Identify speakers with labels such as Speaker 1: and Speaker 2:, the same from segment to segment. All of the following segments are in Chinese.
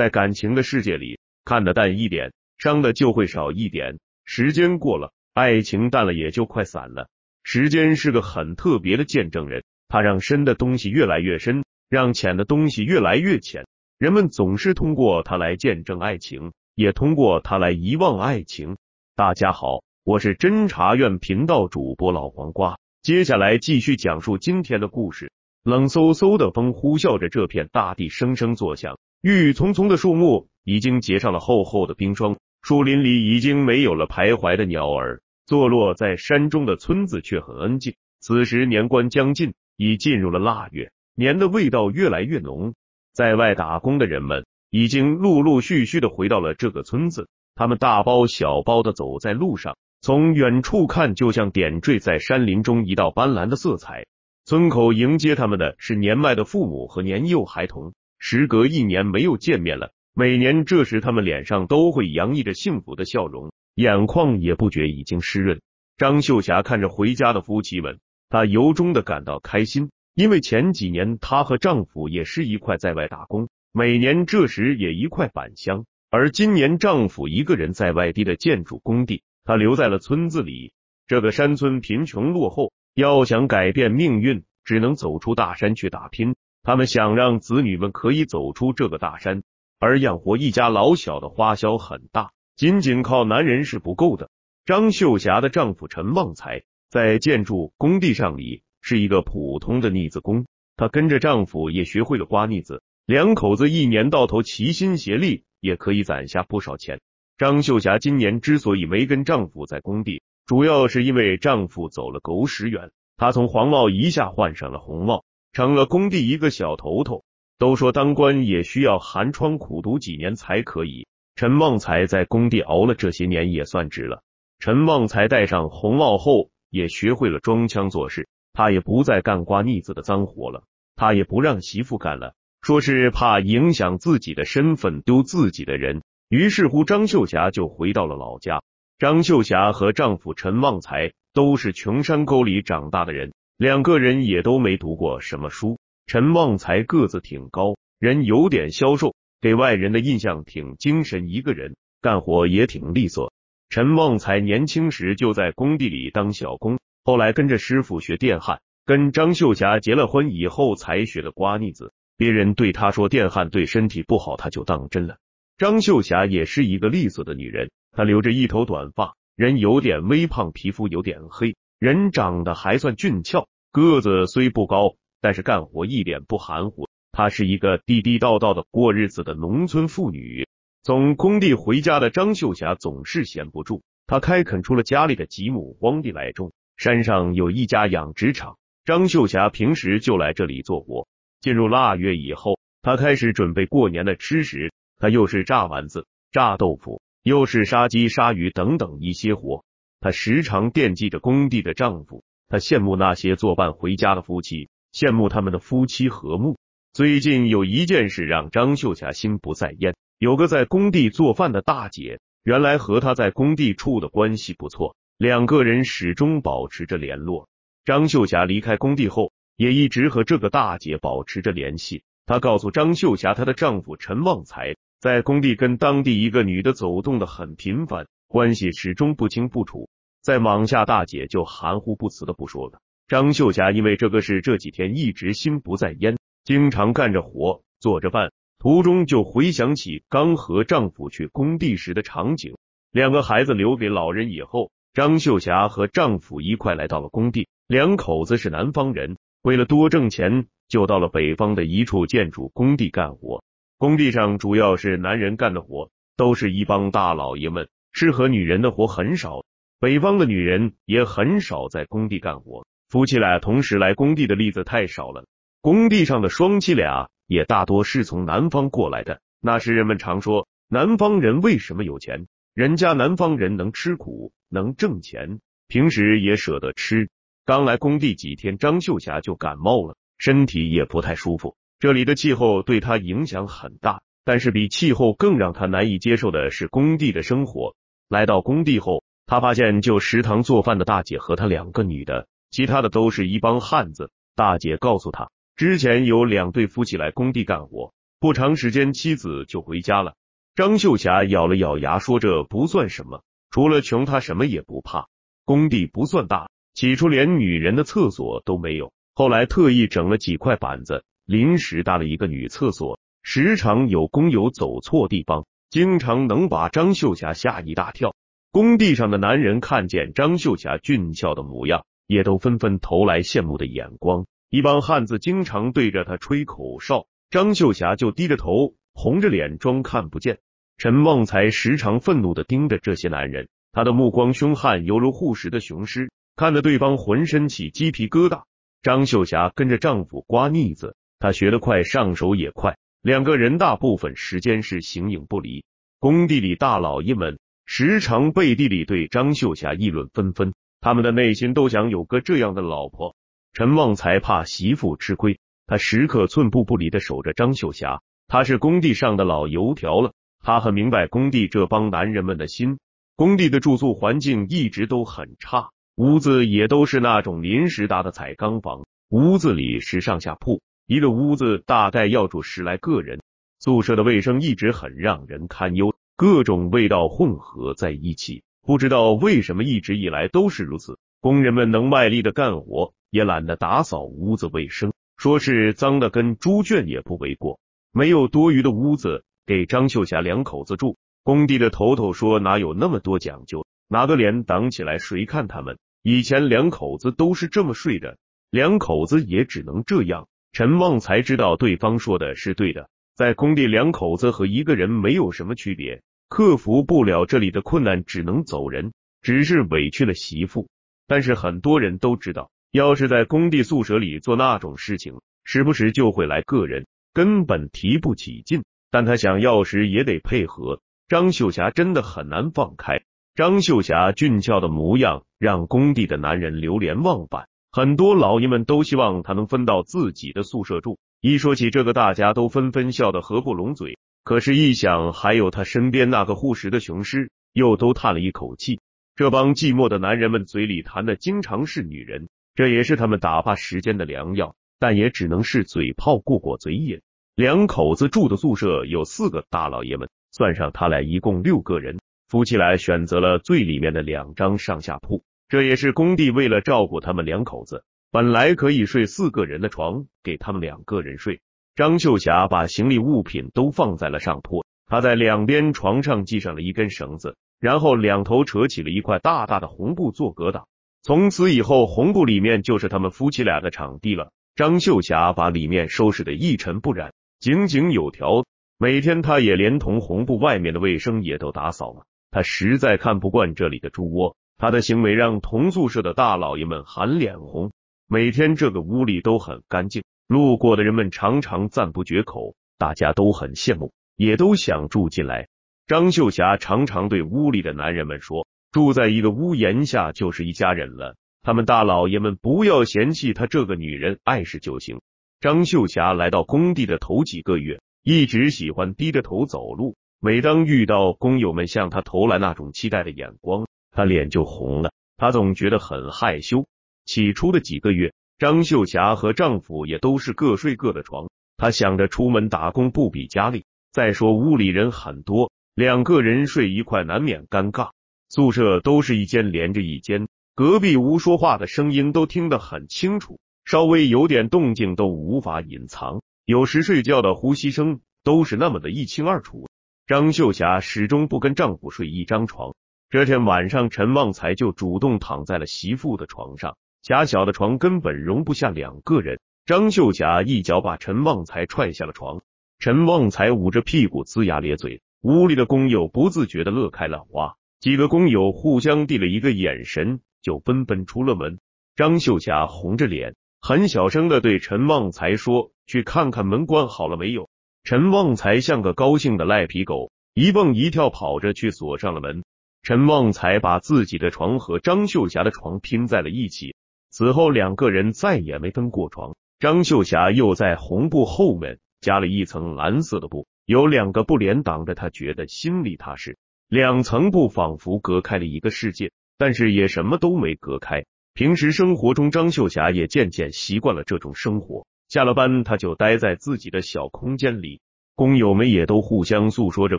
Speaker 1: 在感情的世界里，看得淡一点，伤的就会少一点。时间过了，爱情淡了，也就快散了。时间是个很特别的见证人，它让深的东西越来越深，让浅的东西越来越浅。人们总是通过它来见证爱情，也通过它来遗忘爱情。大家好，我是侦查院频道主播老黄瓜，接下来继续讲述今天的故事。冷飕飕的风呼啸着，这片大地声声作响。郁郁葱葱的树木已经结上了厚厚的冰霜，树林里已经没有了徘徊的鸟儿。坐落在山中的村子却很安静。此时年关将近，已进入了腊月，年的味道越来越浓。在外打工的人们已经陆陆续续的回到了这个村子，他们大包小包的走在路上，从远处看就像点缀在山林中一道斑斓的色彩。村口迎接他们的是年迈的父母和年幼孩童。时隔一年没有见面了，每年这时他们脸上都会洋溢着幸福的笑容，眼眶也不觉已经湿润。张秀霞看着回家的夫妻们，她由衷的感到开心，因为前几年她和丈夫也是一块在外打工，每年这时也一块返乡，而今年丈夫一个人在外地的建筑工地，她留在了村子里。这个山村贫穷落后，要想改变命运，只能走出大山去打拼。他们想让子女们可以走出这个大山，而养活一家老小的花销很大，仅仅靠男人是不够的。张秀霞的丈夫陈旺财在建筑工地上里是一个普通的腻子工，她跟着丈夫也学会了刮腻子，两口子一年到头齐心协力，也可以攒下不少钱。张秀霞今年之所以没跟丈夫在工地，主要是因为丈夫走了狗屎远，她从黄帽一下换上了红帽。成了工地一个小头头，都说当官也需要寒窗苦读几年才可以。陈旺财在工地熬了这些年也算值了。陈旺财戴上红帽后也学会了装腔作势，他也不再干刮腻子的脏活了，他也不让媳妇干了，说是怕影响自己的身份，丢自己的人。于是乎，张秀霞就回到了老家。张秀霞和丈夫陈旺财都是穷山沟里长大的人。两个人也都没读过什么书。陈旺财个子挺高，人有点消瘦，给外人的印象挺精神。一个人干活也挺利索。陈旺财年轻时就在工地里当小工，后来跟着师傅学电焊。跟张秀霞结了婚以后才学的瓜腻子。别人对他说电焊对身体不好，他就当真了。张秀霞也是一个利索的女人，她留着一头短发，人有点微胖，皮肤有点黑，人长得还算俊俏。个子虽不高，但是干活一点不含糊。她是一个地地道道的过日子的农村妇女。从工地回家的张秀霞总是闲不住，她开垦出了家里的几亩荒地来种。山上有一家养殖场，张秀霞平时就来这里做活。进入腊月以后，她开始准备过年的吃食。她又是炸丸子、炸豆腐，又是杀鸡、杀鱼等等一些活。她时常惦记着工地的丈夫。他羡慕那些作伴回家的夫妻，羡慕他们的夫妻和睦。最近有一件事让张秀霞心不在焉。有个在工地做饭的大姐，原来和她在工地处的关系不错，两个人始终保持着联络。张秀霞离开工地后，也一直和这个大姐保持着联系。她告诉张秀霞，她的丈夫陈旺财在工地跟当地一个女的走动的很频繁，关系始终不清不楚。在往下，大姐就含糊不辞的不说了。张秀霞因为这个事，这几天一直心不在焉，经常干着活，做着饭。途中就回想起刚和丈夫去工地时的场景。两个孩子留给老人以后，张秀霞和丈夫一块来到了工地。两口子是南方人，为了多挣钱，就到了北方的一处建筑工地干活。工地上主要是男人干的活，都是一帮大老爷们，适合女人的活很少。北方的女人也很少在工地干活，夫妻俩同时来工地的例子太少了。工地上的双妻俩也大多是从南方过来的。那时人们常说，南方人为什么有钱？人家南方人能吃苦，能挣钱，平时也舍得吃。刚来工地几天，张秀霞就感冒了，身体也不太舒服。这里的气候对她影响很大，但是比气候更让她难以接受的是工地的生活。来到工地后。他发现，就食堂做饭的大姐和他两个女的，其他的都是一帮汉子。大姐告诉他，之前有两对夫妻来工地干活，不长时间妻子就回家了。张秀霞咬了咬牙，说：“这不算什么，除了穷，她什么也不怕。”工地不算大，起初连女人的厕所都没有，后来特意整了几块板子，临时搭了一个女厕所。时常有工友走错地方，经常能把张秀霞吓一大跳。工地上的男人看见张秀霞俊俏的模样，也都纷纷投来羡慕的眼光。一帮汉子经常对着她吹口哨，张秀霞就低着头，红着脸装看不见。陈旺财时常愤怒的盯着这些男人，他的目光凶悍，犹如护食的雄狮，看得对方浑身起鸡皮疙瘩。张秀霞跟着丈夫刮腻子，她学得快，上手也快，两个人大部分时间是形影不离。工地里大老爷们。时常背地里对张秀霞议论纷纷，他们的内心都想有个这样的老婆。陈旺才怕媳妇吃亏，他时刻寸步不离的守着张秀霞。他是工地上的老油条了，他很明白工地这帮男人们的心。工地的住宿环境一直都很差，屋子也都是那种临时搭的彩钢房，屋子里是上下铺，一个屋子大概要住十来个人，宿舍的卫生一直很让人堪忧。各种味道混合在一起，不知道为什么一直以来都是如此。工人们能卖力的干活，也懒得打扫屋子卫生，说是脏的跟猪圈也不为过。没有多余的屋子给张秀霞两口子住，工地的头头说哪有那么多讲究，拿个脸挡起来，谁看他们？以前两口子都是这么睡的，两口子也只能这样。陈旺才知道对方说的是对的，在工地两口子和一个人没有什么区别。克服不了这里的困难，只能走人，只是委屈了媳妇。但是很多人都知道，要是在工地宿舍里做那种事情，时不时就会来个人，根本提不起劲。但他想要时也得配合。张秀霞真的很难放开。张秀霞俊俏的模样让工地的男人流连忘返，很多老爷们都希望他能分到自己的宿舍住。一说起这个，大家都纷纷笑得合不拢嘴。可是，一想还有他身边那个护食的雄狮，又都叹了一口气。这帮寂寞的男人们嘴里谈的经常是女人，这也是他们打发时间的良药，但也只能是嘴炮过过嘴瘾。两口子住的宿舍有四个大老爷们，算上他俩一共六个人，夫妻俩选择了最里面的两张上下铺，这也是工地为了照顾他们两口子，本来可以睡四个人的床给他们两个人睡。张秀霞把行李物品都放在了上铺，她在两边床上系上了一根绳子，然后两头扯起了一块大大的红布做隔挡。从此以后，红布里面就是他们夫妻俩的场地了。张秀霞把里面收拾的一尘不染，井井有条。每天，她也连同红布外面的卫生也都打扫了。她实在看不惯这里的猪窝，她的行为让同宿舍的大老爷们喊脸红。每天，这个屋里都很干净。路过的人们常常赞不绝口，大家都很羡慕，也都想住进来。张秀霞常常对屋里的男人们说：“住在一个屋檐下就是一家人了，他们大老爷们不要嫌弃她这个女人碍事就行。”张秀霞来到工地的头几个月，一直喜欢低着头走路。每当遇到工友们向她投来那种期待的眼光，她脸就红了，她总觉得很害羞。起初的几个月。张秀霞和丈夫也都是各睡各的床。她想着出门打工不比家里，再说屋里人很多，两个人睡一块难免尴尬。宿舍都是一间连着一间，隔壁屋说话的声音都听得很清楚，稍微有点动静都无法隐藏。有时睡觉的呼吸声都是那么的一清二楚。张秀霞始终不跟丈夫睡一张床。这天晚上，陈旺财就主动躺在了媳妇的床上。狭小的床根本容不下两个人。张秀霞一脚把陈旺财踹下了床，陈旺财捂着屁股龇牙咧嘴。屋里的工友不自觉的乐开了花，几个工友互相递了一个眼神，就纷纷出了门。张秀霞红着脸，很小声的对陈旺财说：“去看看门关好了没有。”陈旺财像个高兴的赖皮狗，一蹦一跳跑着去锁上了门。陈旺财把自己的床和张秀霞的床拼在了一起。此后，两个人再也没分过床。张秀霞又在红布后面加了一层蓝色的布，有两个布帘挡着，她觉得心里踏实。两层布仿佛隔开了一个世界，但是也什么都没隔开。平时生活中，张秀霞也渐渐习惯了这种生活。下了班，她就待在自己的小空间里，工友们也都互相诉说着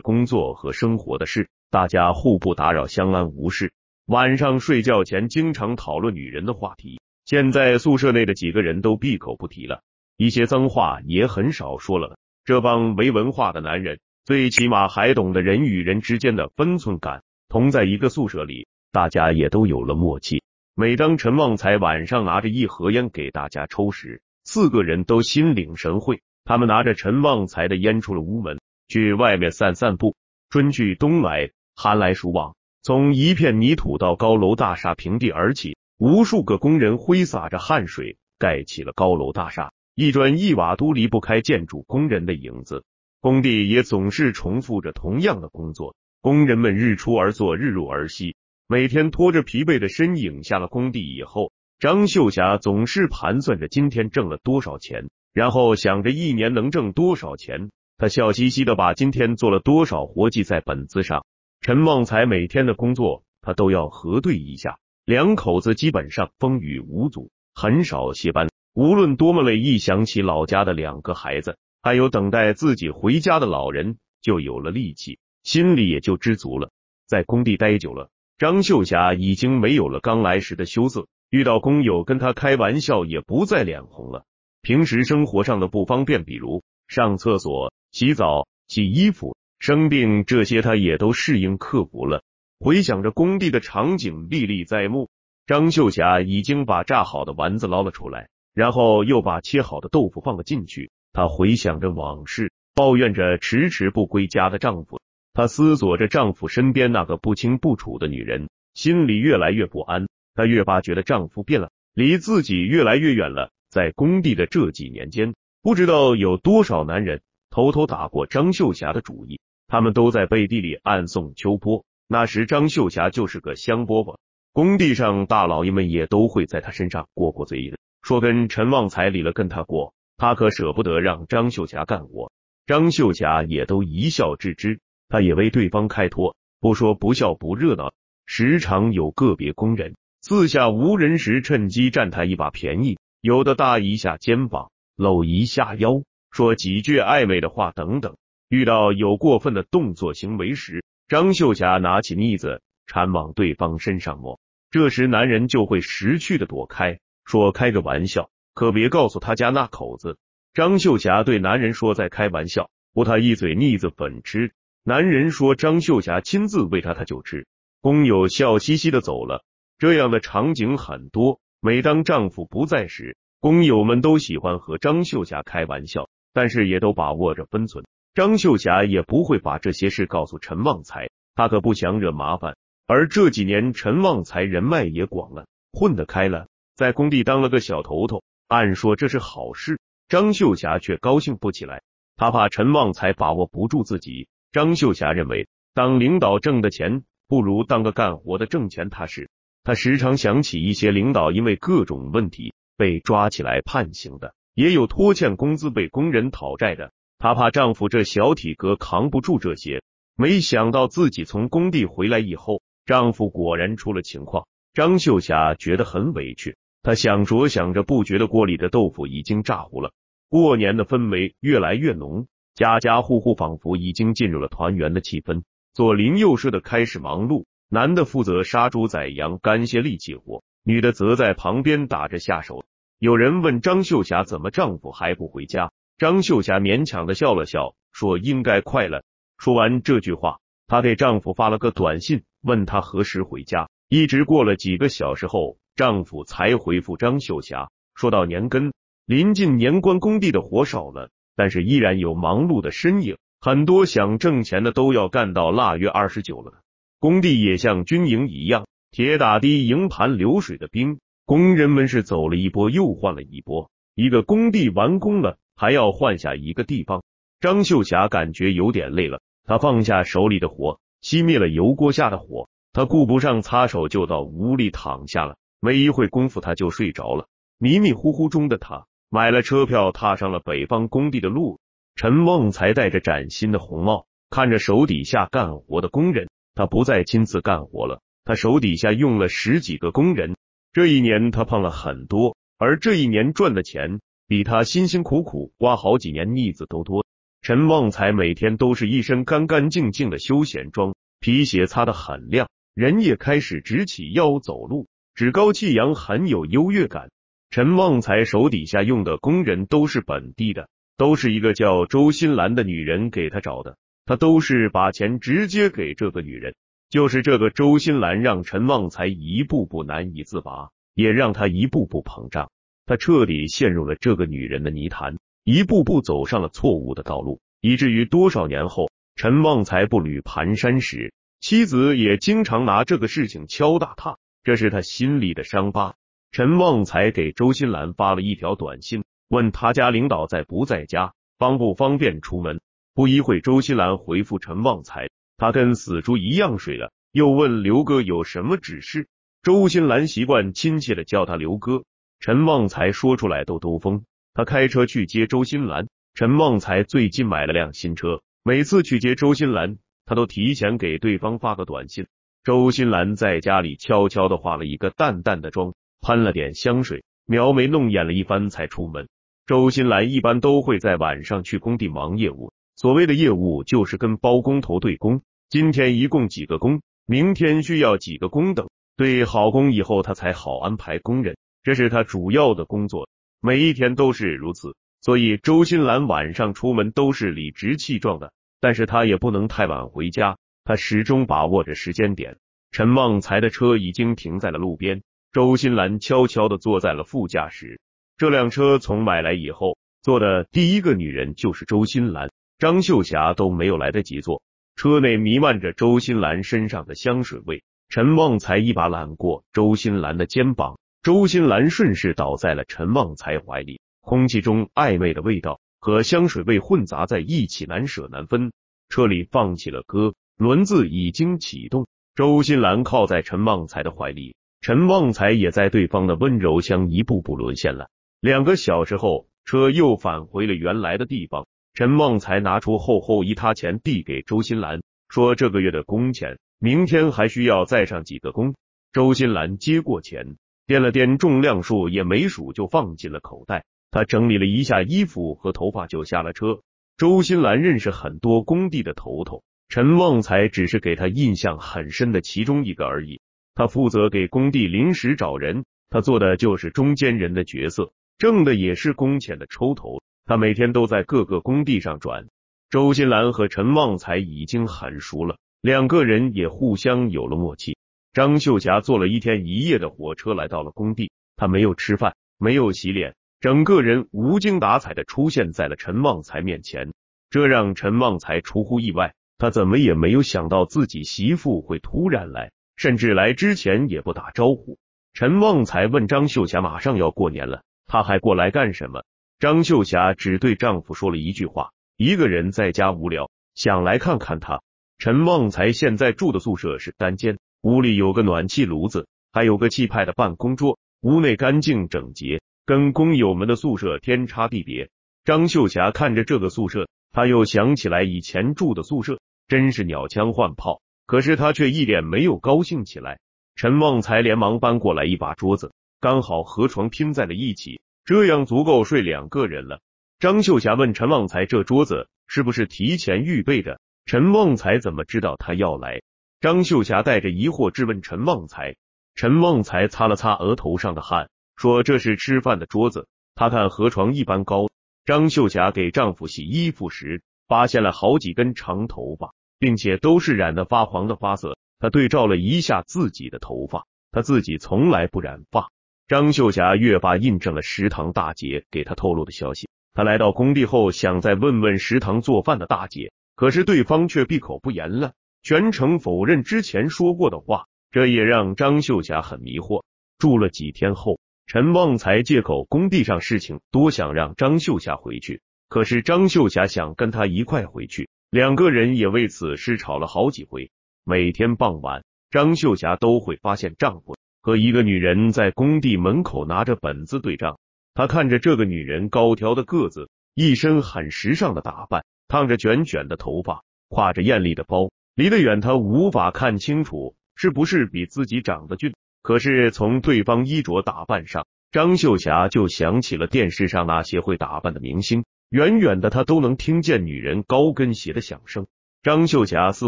Speaker 1: 工作和生活的事，大家互不打扰，相安无事。晚上睡觉前经常讨论女人的话题，现在宿舍内的几个人都闭口不提了一些脏话，也很少说了。这帮没文化的男人，最起码还懂得人与人之间的分寸感。同在一个宿舍里，大家也都有了默契。每当陈旺财晚上拿着一盒烟给大家抽时，四个人都心领神会。他们拿着陈旺财的烟出了屋门，去外面散散步。春去冬来，寒来暑往。从一片泥土到高楼大厦，平地而起，无数个工人挥洒着汗水，盖起了高楼大厦。一砖一瓦都离不开建筑工人的影子。工地也总是重复着同样的工作，工人们日出而作，日入而息，每天拖着疲惫的身影下了工地以后，张秀霞总是盘算着今天挣了多少钱，然后想着一年能挣多少钱。她笑嘻嘻的把今天做了多少活记在本子上。陈旺财每天的工作，他都要核对一下。两口子基本上风雨无阻，很少歇班。无论多么累，一想起老家的两个孩子，还有等待自己回家的老人，就有了力气，心里也就知足了。在工地待久了，张秀霞已经没有了刚来时的羞涩，遇到工友跟他开玩笑也不再脸红了。平时生活上的不方便，比如上厕所、洗澡、洗衣服。生病这些她也都适应克服了。回想着工地的场景，历历在目。张秀霞已经把炸好的丸子捞了出来，然后又把切好的豆腐放了进去。她回想着往事，抱怨着迟迟不归家的丈夫。她思索着丈夫身边那个不清不楚的女人，心里越来越不安。她越发觉得丈夫变了，离自己越来越远了。在工地的这几年间，不知道有多少男人偷偷打过张秀霞的主意。他们都在背地里暗送秋波。那时张秀霞就是个香饽饽，工地上大老爷们也都会在她身上过过嘴瘾，说跟陈旺财离了跟她过，他可舍不得让张秀霞干活。张秀霞也都一笑置之，他也为对方开脱，不说不笑不热闹。时常有个别工人四下无人时，趁机占他一把便宜，有的搭一下肩膀，搂一下腰，说几句暧昧的话，等等。遇到有过分的动作行为时，张秀霞拿起腻子缠往对方身上抹，这时男人就会识趣的躲开，说开个玩笑，可别告诉他家那口子。张秀霞对男人说在开玩笑，不他一嘴腻子粉吃。男人说张秀霞亲自喂他，他就吃。工友笑嘻嘻的走了。这样的场景很多。每当丈夫不在时，工友们都喜欢和张秀霞开玩笑，但是也都把握着分寸。张秀霞也不会把这些事告诉陈旺财，他可不想惹麻烦。而这几年，陈旺财人脉也广了，混得开了，在工地当了个小头头。按说这是好事，张秀霞却高兴不起来。他怕陈旺财把握不住自己。张秀霞认为，当领导挣的钱不如当个干活的挣钱踏实。他时常想起一些领导因为各种问题被抓起来判刑的，也有拖欠工资被工人讨债的。她怕丈夫这小体格扛不住这些，没想到自己从工地回来以后，丈夫果然出了情况。张秀霞觉得很委屈，她想着想着，不觉得锅里的豆腐已经炸糊了。过年的氛围越来越浓，家家户户仿佛已经进入了团圆的气氛，左邻右舍的开始忙碌，男的负责杀猪宰羊干些力气活，女的则在旁边打着下手。有人问张秀霞，怎么丈夫还不回家？张秀霞勉强的笑了笑，说：“应该快了。”说完这句话，她给丈夫发了个短信，问他何时回家。一直过了几个小时后，丈夫才回复张秀霞：“说到年根，临近年关，工地的活少了，但是依然有忙碌的身影。很多想挣钱的都要干到腊月二十九了。工地也像军营一样，铁打的营盘流水的兵。工人们是走了一波又换了一波，一个工地完工了。”还要换下一个地方。张秀霞感觉有点累了，她放下手里的活，熄灭了油锅下的火。她顾不上擦手，就到屋里躺下了。没一会功夫，她就睡着了。迷迷糊糊中的她买了车票，踏上了北方工地的路。陈旺才戴着崭新的红帽，看着手底下干活的工人，他不再亲自干活了。他手底下用了十几个工人。这一年他胖了很多，而这一年赚的钱。比他辛辛苦苦挖好几年腻子都多。陈旺财每天都是一身干干净净的休闲装，皮鞋擦得很亮，人也开始直起腰走路，趾高气扬，很有优越感。陈旺财手底下用的工人都是本地的，都是一个叫周新兰的女人给他找的，他都是把钱直接给这个女人。就是这个周新兰，让陈旺财一步步难以自拔，也让他一步步膨胀。他彻底陷入了这个女人的泥潭，一步步走上了错误的道路，以至于多少年后，陈旺财步履蹒跚时，妻子也经常拿这个事情敲打他，这是他心里的伤疤。陈旺财给周新兰发了一条短信，问他家领导在不在家，方不方便出门。不一会，周新兰回复陈旺财：“他跟死猪一样睡了。”又问刘哥有什么指示。周新兰习惯亲切的叫他刘哥。陈旺财说出来都兜风，他开车去接周新兰。陈旺财最近买了辆新车，每次去接周新兰，他都提前给对方发个短信。周新兰在家里悄悄的化了一个淡淡的妆，喷了点香水，描眉弄眼了一番才出门。周新兰一般都会在晚上去工地忙业务，所谓的业务就是跟包工头对工。今天一共几个工，明天需要几个工等对好工以后，他才好安排工人。这是他主要的工作，每一天都是如此。所以周新兰晚上出门都是理直气壮的，但是他也不能太晚回家，他始终把握着时间点。陈旺财的车已经停在了路边，周新兰悄悄的坐在了副驾驶。这辆车从买来以后，坐的第一个女人就是周新兰，张秀霞都没有来得及坐。车内弥漫着周新兰身上的香水味，陈旺财一把揽过周新兰的肩膀。周新兰顺势倒在了陈旺财怀里，空气中暧昧的味道和香水味混杂在一起，难舍难分。车里放起了歌，轮子已经启动。周新兰靠在陈旺财的怀里，陈旺财也在对方的温柔乡一步步沦陷了。两个小时后，车又返回了原来的地方。陈旺财拿出厚厚一沓钱递给周新兰，说：“这个月的工钱，明天还需要再上几个工。”周新兰接过钱。掂了掂重量数也没数，就放进了口袋。他整理了一下衣服和头发，就下了车。周新兰认识很多工地的头头，陈旺财只是给他印象很深的其中一个而已。他负责给工地临时找人，他做的就是中间人的角色，挣的也是工钱的抽头。他每天都在各个工地上转。周新兰和陈旺财已经很熟了，两个人也互相有了默契。张秀霞坐了一天一夜的火车来到了工地，她没有吃饭，没有洗脸，整个人无精打采的出现在了陈旺财面前，这让陈旺财出乎意外，他怎么也没有想到自己媳妇会突然来，甚至来之前也不打招呼。陈旺财问张秀霞：“马上要过年了，她还过来干什么？”张秀霞只对丈夫说了一句话：“一个人在家无聊，想来看看他。”陈旺财现在住的宿舍是单间。屋里有个暖气炉子，还有个气派的办公桌，屋内干净整洁，跟工友们的宿舍天差地别。张秀霞看着这个宿舍，她又想起来以前住的宿舍，真是鸟枪换炮。可是他却一脸没有高兴起来。陈旺财连忙搬过来一把桌子，刚好和床拼在了一起，这样足够睡两个人了。张秀霞问陈旺财：“这桌子是不是提前预备的？陈旺财怎么知道他要来？”张秀霞带着疑惑质问陈旺财，陈旺财擦了擦额头上的汗，说：“这是吃饭的桌子，他看和床一般高。”张秀霞给丈夫洗衣服时，发现了好几根长头发，并且都是染的发黄的发色。她对照了一下自己的头发，她自己从来不染发。张秀霞越发印证了食堂大姐给她透露的消息。她来到工地后，想再问问食堂做饭的大姐，可是对方却闭口不言了。全程否认之前说过的话，这也让张秀霞很迷惑。住了几天后，陈旺才借口工地上事情多，想让张秀霞回去。可是张秀霞想跟他一块回去，两个人也为此事吵了好几回。每天傍晚，张秀霞都会发现丈夫和一个女人在工地门口拿着本子对账。她看着这个女人高挑的个子，一身很时尚的打扮，烫着卷卷的头发，挎着艳丽的包。离得远，他无法看清楚是不是比自己长得俊。可是从对方衣着打扮上，张秀霞就想起了电视上那些会打扮的明星。远远的，她都能听见女人高跟鞋的响声。张秀霞似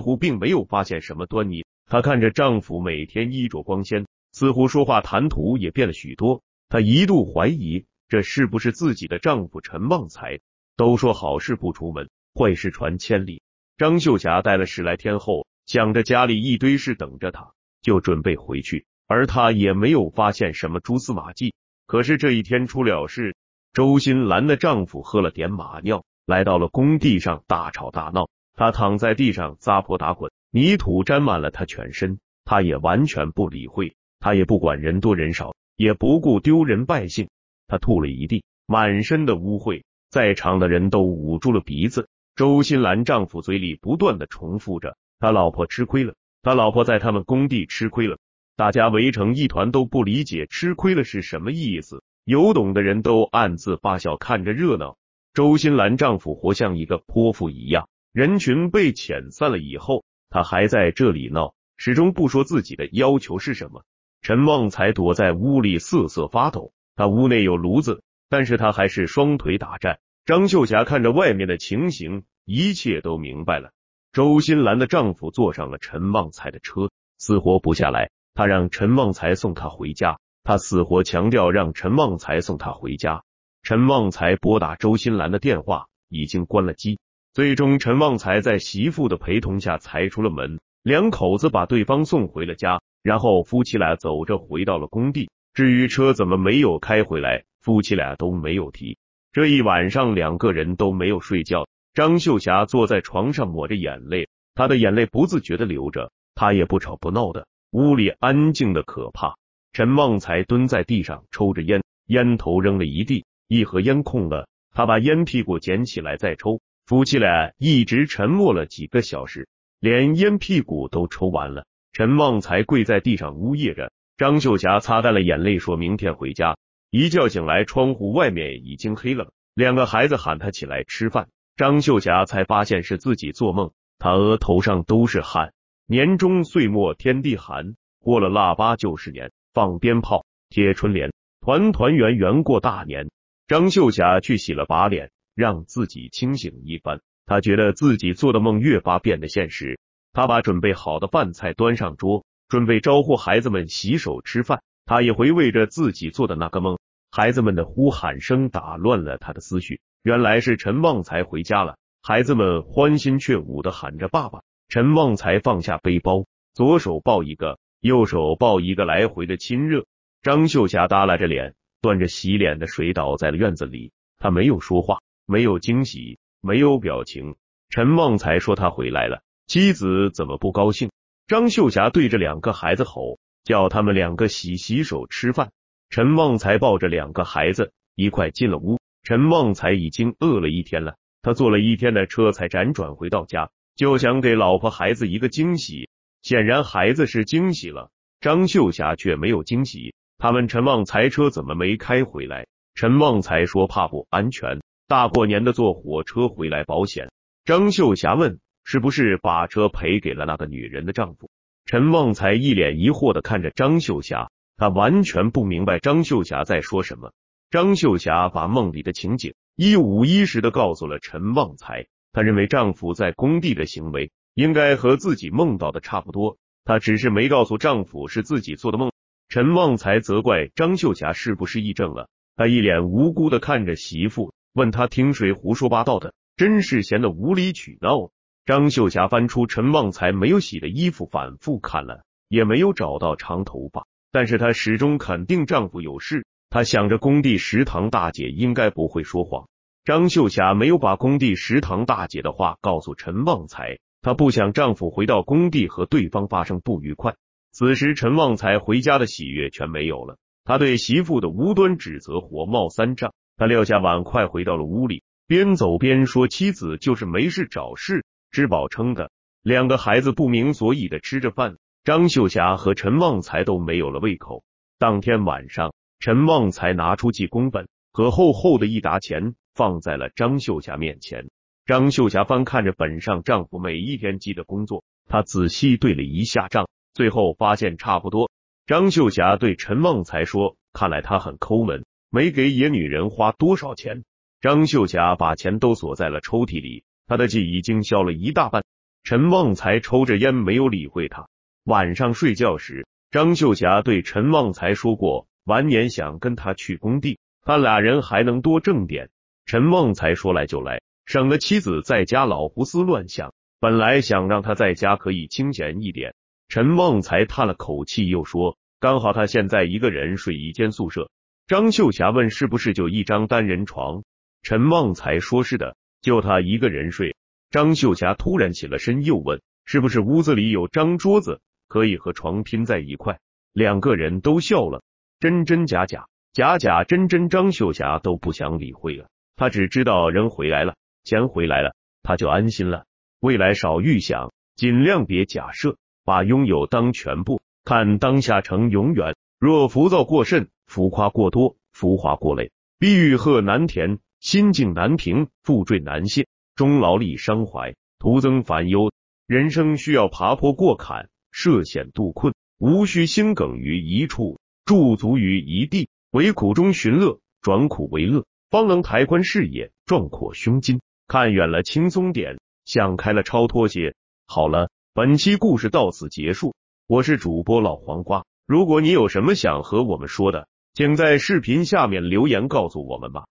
Speaker 1: 乎并没有发现什么端倪。她看着丈夫每天衣着光鲜，似乎说话谈吐也变了许多。她一度怀疑，这是不是自己的丈夫陈旺财？都说好事不出门，坏事传千里。张秀霞待了十来天后，想着家里一堆事等着她，就准备回去。而她也没有发现什么蛛丝马迹。可是这一天出了事，周新兰的丈夫喝了点马尿，来到了工地上大吵大闹。他躺在地上撒泼打滚，泥土沾满了他全身，他也完全不理会。他也不管人多人少，也不顾丢人败兴，他吐了一地，满身的污秽，在场的人都捂住了鼻子。周新兰丈夫嘴里不断的重复着：“他老婆吃亏了，他老婆在他们工地吃亏了。”大家围成一团都不理解吃亏了是什么意思，有懂的人都暗自发笑，看着热闹。周新兰丈夫活像一个泼妇一样，人群被遣散了以后，他还在这里闹，始终不说自己的要求是什么。陈旺才躲在屋里瑟瑟发抖，他屋内有炉子，但是他还是双腿打颤。张秀霞看着外面的情形，一切都明白了。周新兰的丈夫坐上了陈旺财的车，死活不下来。他让陈旺财送他回家，他死活强调让陈旺财送他回家。陈旺财拨打周新兰的电话，已经关了机。最终，陈旺财在媳妇的陪同下才出了门。两口子把对方送回了家，然后夫妻俩走着回到了工地。至于车怎么没有开回来，夫妻俩都没有提。这一晚上，两个人都没有睡觉。张秀霞坐在床上抹着眼泪，她的眼泪不自觉的流着，她也不吵不闹的，屋里安静的可怕。陈旺财蹲在地上抽着烟，烟头扔了一地，一盒烟空了，他把烟屁股捡起来再抽。夫妻俩一直沉默了几个小时，连烟屁股都抽完了。陈旺财跪在地上呜咽着，张秀霞擦干了眼泪，说明天回家。一觉醒来，窗户外面已经黑了。两个孩子喊他起来吃饭，张秀霞才发现是自己做梦。她额头上都是汗。年终岁末天地寒，过了腊八就是年，放鞭炮，贴春联，团团圆圆过大年。张秀霞去洗了把脸，让自己清醒一番。她觉得自己做的梦越发变得现实。她把准备好的饭菜端上桌，准备招呼孩子们洗手吃饭。他也回味着自己做的那个梦，孩子们的呼喊声打乱了他的思绪。原来是陈旺财回家了，孩子们欢欣雀舞的喊着“爸爸”。陈旺财放下背包，左手抱一个，右手抱一个，来回的亲热。张秀霞耷拉着脸，端着洗脸的水倒在了院子里。他没有说话，没有惊喜，没有表情。陈旺财说他回来了，妻子怎么不高兴？张秀霞对着两个孩子吼。叫他们两个洗洗手吃饭。陈旺财抱着两个孩子一块进了屋。陈旺财已经饿了一天了，他坐了一天的车才辗转回到家，就想给老婆孩子一个惊喜。显然孩子是惊喜了，张秀霞却没有惊喜。他问陈旺财车怎么没开回来？陈旺财说怕不安全，大过年的坐火车回来保险。张秀霞问是不是把车赔给了那个女人的丈夫？陈旺财一脸疑惑的看着张秀霞，他完全不明白张秀霞在说什么。张秀霞把梦里的情景一五一十的告诉了陈旺财，她认为丈夫在工地的行为应该和自己梦到的差不多，她只是没告诉丈夫是自己做的梦。陈旺财责怪张秀霞是不是癔症了，他一脸无辜的看着媳妇，问他听谁胡说八道的，真是闲得无理取闹。张秀霞翻出陈旺财没有洗的衣服，反复看了也没有找到长头发，但是她始终肯定丈夫有事。她想着工地食堂大姐应该不会说谎。张秀霞没有把工地食堂大姐的话告诉陈旺财，她不想丈夫回到工地和对方发生不愉快。此时陈旺财回家的喜悦全没有了，他对媳妇的无端指责火冒三丈，他撂下碗筷回到了屋里，边走边说：“妻子就是没事找事。”吃饱撑的，两个孩子不明所以的吃着饭。张秀霞和陈旺财都没有了胃口。当天晚上，陈旺财拿出记工本和厚厚的一沓钱，放在了张秀霞面前。张秀霞翻看着本上丈夫每一天记的工作，她仔细对了一下账，最后发现差不多。张秀霞对陈旺财说：“看来他很抠门，没给野女人花多少钱。”张秀霞把钱都锁在了抽屉里。他的气已经消了一大半。陈旺财抽着烟，没有理会他。晚上睡觉时，张秀霞对陈旺财说过，晚年想跟他去工地，他俩人还能多挣点。陈旺财说来就来，省得妻子在家老胡思乱想。本来想让他在家可以清闲一点。陈旺财叹了口气，又说：“刚好他现在一个人睡一间宿舍。”张秀霞问：“是不是就一张单人床？”陈旺财说：“是的。”就他一个人睡，张秀霞突然起了身，又问：“是不是屋子里有张桌子，可以和床拼在一块？”两个人都笑了。真真假假，假假真真，张秀霞都不想理会了。她只知道人回来了，钱回来了，她就安心了。未来少预想，尽量别假设，把拥有当全部，看当下成永远。若浮躁过甚，浮夸过多，浮华过累，碧玉鹤难填。心境难平，负坠难卸，终劳力伤怀，徒增烦忧。人生需要爬坡过坎，涉险渡困，无需心梗于一处，驻足于一地，唯苦中寻乐，转苦为乐，方能抬宽视野，壮阔胸襟。看远了，轻松点；想开了，超脱些。好了，本期故事到此结束。我是主播老黄瓜。如果你有什么想和我们说的，请在视频下面留言告诉我们吧。